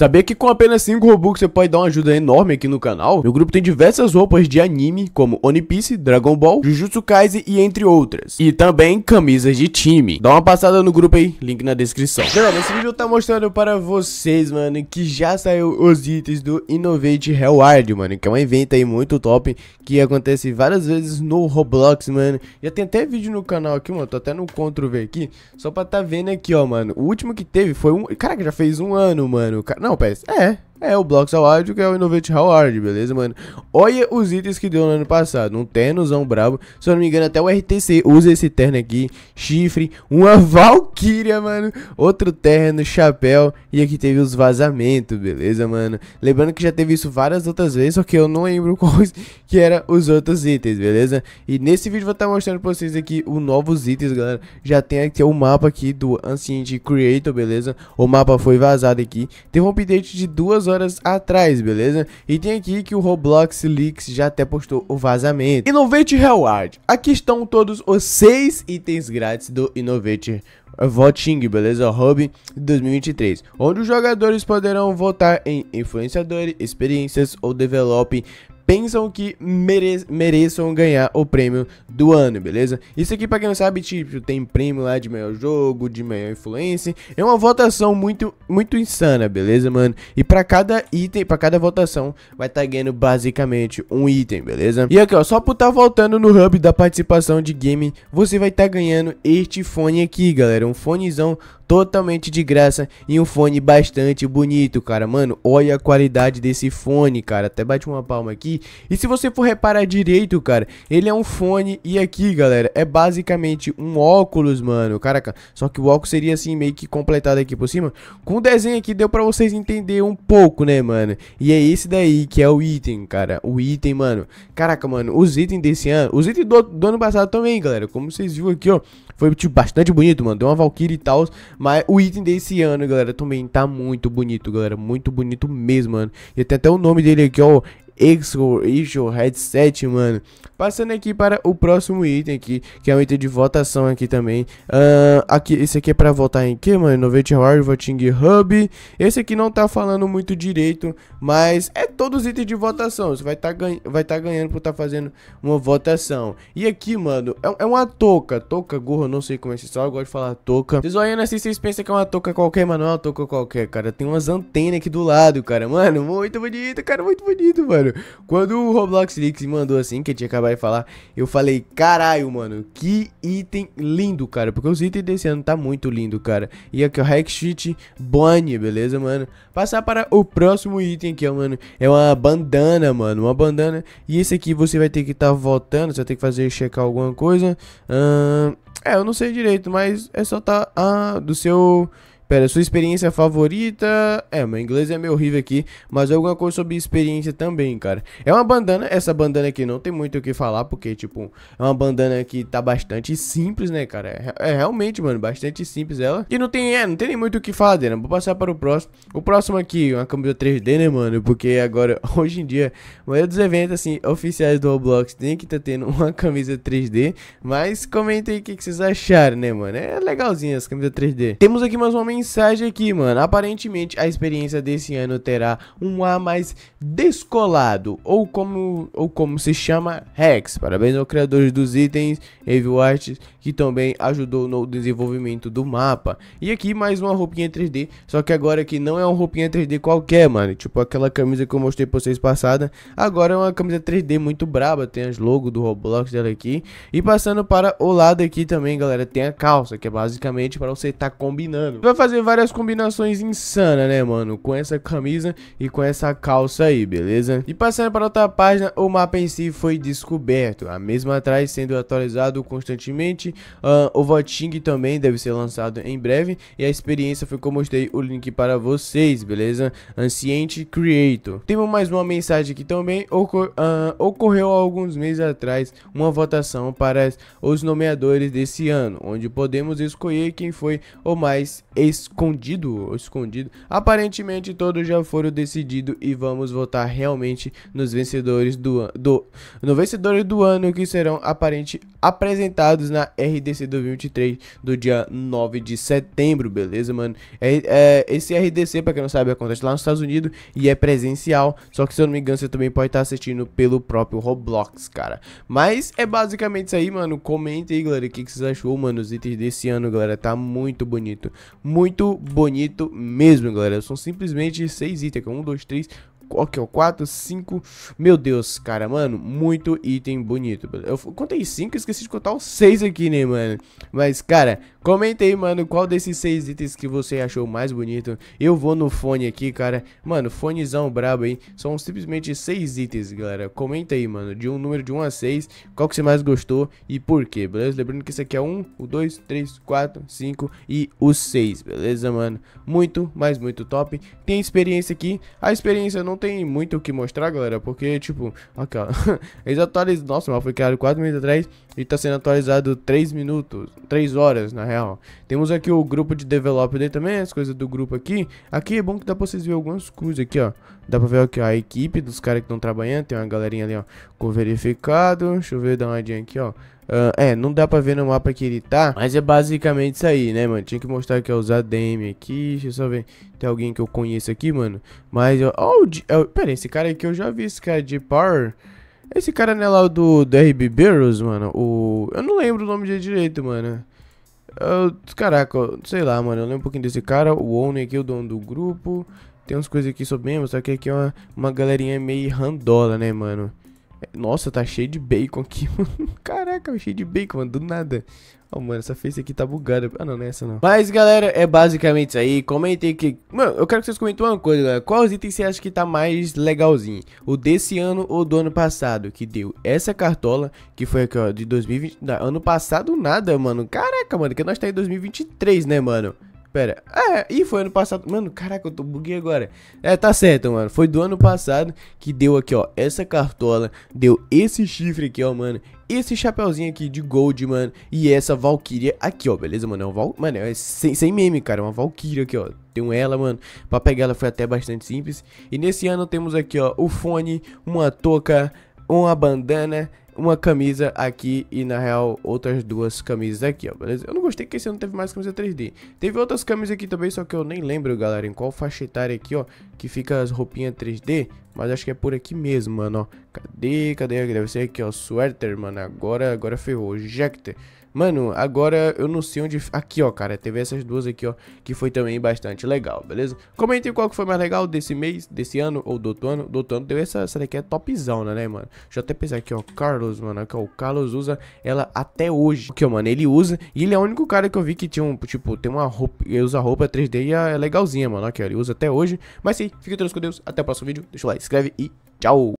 Saber que com apenas 5 Robux você pode dar uma ajuda enorme aqui no canal? Meu grupo tem diversas roupas de anime, como One Piece, Dragon Ball, Jujutsu Kaisen e entre outras. E também camisas de time. Dá uma passada no grupo aí, link na descrição. Galera, esse vídeo tá mostrando para vocês, mano, que já saiu os itens do Innovate Reward, mano, que é um evento aí muito top, que acontece várias vezes no Roblox, mano. Já tem até vídeo no canal aqui, mano, tô até no Ctrl V aqui, só pra tá vendo aqui, ó, mano. O último que teve foi um... Caraca, já fez um ano, mano. Não, não, Pérez, é. É o Blocks How que é o Innovate How beleza, mano? Olha os itens que deu no ano passado. Um ternozão brabo. Se eu não me engano, até o RTC usa esse terno aqui. Chifre. Uma Valkyria, mano. Outro terno, chapéu. E aqui teve os vazamentos, beleza, mano? Lembrando que já teve isso várias outras vezes, só que eu não lembro quais que eram os outros itens, beleza? E nesse vídeo vou estar tá mostrando pra vocês aqui os novos itens, galera. Já tem aqui o mapa aqui do Ancient Creator, beleza? O mapa foi vazado aqui. Teve um update de duas horas atrás, beleza? E tem aqui que o Roblox Leaks já até postou o vazamento. Innovate Reward. Aqui estão todos os seis itens grátis do Innovate Voting, beleza? Hub 2023, onde os jogadores poderão votar em influenciadores, experiências ou develop pensam que mere mereçam ganhar o prêmio do ano, beleza? Isso aqui, pra quem não sabe, tipo, tem prêmio lá de melhor jogo, de melhor influência. É uma votação muito, muito insana, beleza, mano? E pra cada item, pra cada votação, vai estar tá ganhando basicamente um item, beleza? E aqui, ó, só por estar tá voltando no hub da participação de game, você vai estar tá ganhando este fone aqui, galera. Um fonezão totalmente de graça e um fone bastante bonito, cara. Mano, olha a qualidade desse fone, cara. Até bate uma palma aqui e se você for reparar direito, cara, ele é um fone e aqui, galera, é basicamente um óculos, mano. Caraca, só que o óculos seria assim meio que completado aqui por cima. Com o desenho aqui deu pra vocês entender um pouco, né, mano? E é esse daí que é o item, cara. O item, mano. Caraca, mano, os itens desse ano, os itens do, do ano passado também, galera. Como vocês viram aqui, ó, foi tipo, bastante bonito, mano. Deu uma Valkyrie e tal, mas o item desse ano, galera, também tá muito bonito, galera. Muito bonito mesmo, mano. E tem até o nome dele aqui, ó, Exo, Issue Headset, mano. Passando aqui para o próximo item aqui, que é um item de votação aqui também. Uh, aqui, esse aqui é para votar em que, mano? Innovate Voting Hub. Esse aqui não tá falando muito direito, mas é todos os itens de votação. Você vai estar tá tá ganhando por estar tá fazendo uma votação. E aqui, mano, é, é uma touca. Touca, gorro, não sei como é esse só. eu gosto de falar touca. Vocês olhando assim, vocês pensam que é uma touca qualquer, mano. Não é uma touca qualquer, cara. Tem umas antenas aqui do lado, cara. Mano, muito bonito, cara, muito bonito, mano mano, quando o Roblox Leaks mandou assim, que eu tinha acabado de falar, eu falei, caralho, mano, que item lindo, cara. Porque os itens desse ano tá muito lindo, cara. E aqui, o Hack Sheet Bone, beleza, mano? Passar para o próximo item aqui, ó, mano. É uma bandana, mano. Uma bandana. E esse aqui você vai ter que estar tá voltando. Você vai ter que fazer checar alguma coisa. É, eu não sei direito, mas é só tá ah, do seu Pera, sua experiência favorita? É, meu inglês é meio horrível aqui, mas é alguma coisa sobre experiência também, cara. É uma bandana, essa bandana aqui não tem muito o que falar, porque, tipo, é uma bandana que tá bastante simples, né, cara? É, é realmente, mano, bastante simples ela. E não tem, é, não tem nem muito o que falar Né? Vou passar para o próximo. O próximo aqui, uma camisa 3D, né, mano? Porque agora, hoje em dia, a maioria dos eventos, assim, oficiais do Roblox tem que tá tendo uma camisa 3D. Mas comentem aí o que, que vocês acharam, né, mano? É legalzinha essa camisa 3D. Temos aqui mais uma mensagem mensagem aqui, mano. Aparentemente a experiência desse ano terá um A mais descolado, ou como, ou como se chama, Rex. Parabéns ao criador dos itens, Evil Arts, que também ajudou no desenvolvimento do mapa. E aqui mais uma roupinha 3D, só que agora aqui não é uma roupinha 3D qualquer, mano. Tipo aquela camisa que eu mostrei pra vocês passada, agora é uma camisa 3D muito braba, tem as logos do Roblox dela aqui. E passando para o lado aqui também, galera, tem a calça, que é basicamente para você estar tá combinando. Vai fazer várias combinações insanas, né, mano, com essa camisa e com essa calça aí, beleza? E passando para outra página, o mapa em si foi descoberto, a mesma atrás sendo atualizado constantemente Uh, o Voting também deve ser lançado em breve. E a experiência foi como eu mostrei o link para vocês, beleza? Ancient Creator. Temos mais uma mensagem aqui também. Ocor uh, ocorreu há alguns meses atrás uma votação para os nomeadores desse ano, onde podemos escolher quem foi o mais escondido. escondido. Aparentemente todos já foram decididos e vamos votar realmente nos vencedores do, do, no vencedores do ano que serão aparentemente apresentados na RDC 2023 do dia 9 de setembro, beleza, mano? É, é, esse RDC, pra quem não sabe, acontece lá nos Estados Unidos e é presencial, só que se eu não me engano, você também pode estar tá assistindo pelo próprio Roblox, cara. Mas é basicamente isso aí, mano. Comenta aí, galera, o que, que vocês achou, mano, os itens desse ano, galera. Tá muito bonito, muito bonito mesmo, galera. São simplesmente seis itens, é Um, dois, três ok, 4, 5. Meu Deus, cara, mano, muito item bonito. Eu contei 5 esqueci de contar os 6 aqui, né, mano? Mas, cara, comenta aí, mano, qual desses 6 itens que você achou mais bonito. Eu vou no fone aqui, cara. Mano, fonezão brabo, hein? São simplesmente 6 itens, galera. Comenta aí, mano, de um número de 1 a 6, qual que você mais gostou e por quê, beleza? Lembrando que esse aqui é 1, o 2, 3, 4, 5 e o 6, beleza, mano? Muito, mas muito top. Tem experiência aqui. A experiência não tem muito o que mostrar, galera, porque, tipo, aqui, ó. Eles atualizaram. Nossa, foi criado 4 minutos atrás e tá sendo atualizado 3 minutos, 3 horas, na real. Temos aqui o grupo de developer também, as coisas do grupo aqui. Aqui é bom que dá pra vocês verem algumas coisas aqui, ó. Dá pra ver aqui, ó, a equipe dos caras que estão trabalhando. Tem uma galerinha ali, ó, com verificado. Deixa eu ver, dar uma olhadinha aqui, ó. Uh, é, não dá pra ver no mapa que ele tá, mas é basicamente isso aí, né, mano? Tinha que mostrar que é usar DM aqui, deixa eu só ver. Tem alguém que eu conheço aqui, mano? Mas, ó, oh, oh, pera, esse cara aqui eu já vi, esse cara de Power... Esse cara não é lá do, do RB Barrels, mano? O... Eu não lembro o nome dele direito, mano. caraca, sei lá, mano. Eu lembro um pouquinho desse cara. O owner aqui, o dono do grupo. Tem umas coisas aqui sobre mesmo, só que aqui é uma, uma galerinha meio randola, né, mano? Nossa, tá cheio de bacon aqui, mano. Caraca, cheio de bacon, mano, do nada. Oh, mano, essa face aqui tá bugada. Ah, não, não é essa não. Mas, galera, é basicamente isso aí. Comentem que... Mano, eu quero que vocês comentem uma coisa, galera. Quais itens você acha que tá mais legalzinho? O desse ano ou do ano passado? Que deu essa cartola, que foi aqui, ó, de 2020... Não, ano passado nada, mano. Caraca, mano, que nós tá em 2023, né, mano? Pera, é, e foi ano passado, mano, caraca, eu tô buguei agora. É, tá certo, mano, foi do ano passado que deu aqui, ó, essa cartola, deu esse chifre aqui, ó, mano, esse chapeuzinho aqui de gold, mano, e essa valquíria aqui, ó, beleza, mano, é um val... mano, é sem, sem meme, cara, é uma valquíria aqui, ó, tem um ela, mano, pra pegar ela foi até bastante simples. E nesse ano temos aqui, ó, o fone, uma touca, uma bandana uma camisa aqui e na real outras duas camisas aqui, ó, beleza? Eu não gostei que esse ano teve mais camisa 3D. Teve outras camisas aqui também, só que eu nem lembro, galera, em qual faixa etária aqui, ó, que fica as roupinhas 3D, mas acho que é por aqui mesmo, mano, ó. Cadê, cadê, deve ser aqui, ó, suéter, mano, agora, agora ferrou, Jecter. Mano, agora eu não sei onde... Aqui, ó, cara, teve essas duas aqui, ó, que foi também bastante legal, beleza? Comentem qual que foi mais legal desse mês, desse ano ou do outro ano. Do outro ano deu essa, essa daqui é topzona, né, né, mano? Deixa eu até pensar aqui, ó, Carlos, mano, aqui, ó, o Carlos usa ela até hoje. Aqui, ó, mano, ele usa e ele é o único cara que eu vi que tinha um, tipo, tem uma roupa, ele usa roupa 3D e é legalzinha, mano. Aqui, ó, ele usa até hoje. Mas sim, fiquem todos com Deus, até o próximo vídeo, deixa o like, se inscreve e tchau!